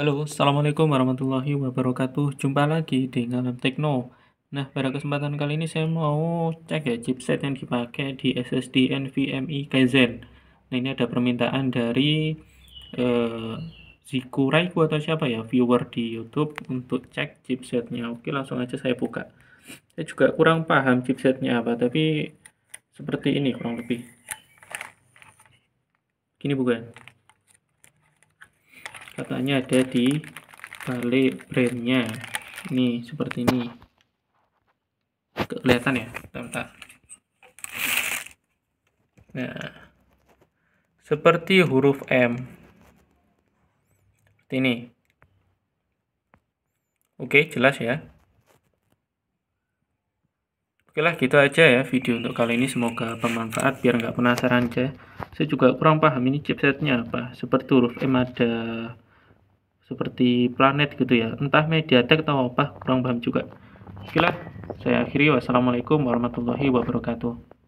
Halo, Assalamualaikum warahmatullahi wabarakatuh Jumpa lagi di Ngalam Tekno Nah, pada kesempatan kali ini saya mau cek ya chipset yang dipakai di SSD NVMe Kaizen Nah, ini ada permintaan dari eh, Ziku Raiku atau siapa ya, viewer di Youtube Untuk cek chipsetnya Oke, langsung aja saya buka Saya juga kurang paham chipsetnya apa, tapi seperti ini kurang lebih Gini bukan? katanya ada di balik brandnya ini seperti ini kelihatan ya bentar, bentar. nah seperti huruf M seperti ini oke jelas ya Oke lah gitu aja ya video untuk kali ini semoga bermanfaat biar nggak penasaran aja saya juga kurang paham ini chipsetnya apa seperti huruf M ada seperti planet gitu ya entah mediatek atau apa kurang paham juga oke lah saya akhiri wassalamualaikum warahmatullahi wabarakatuh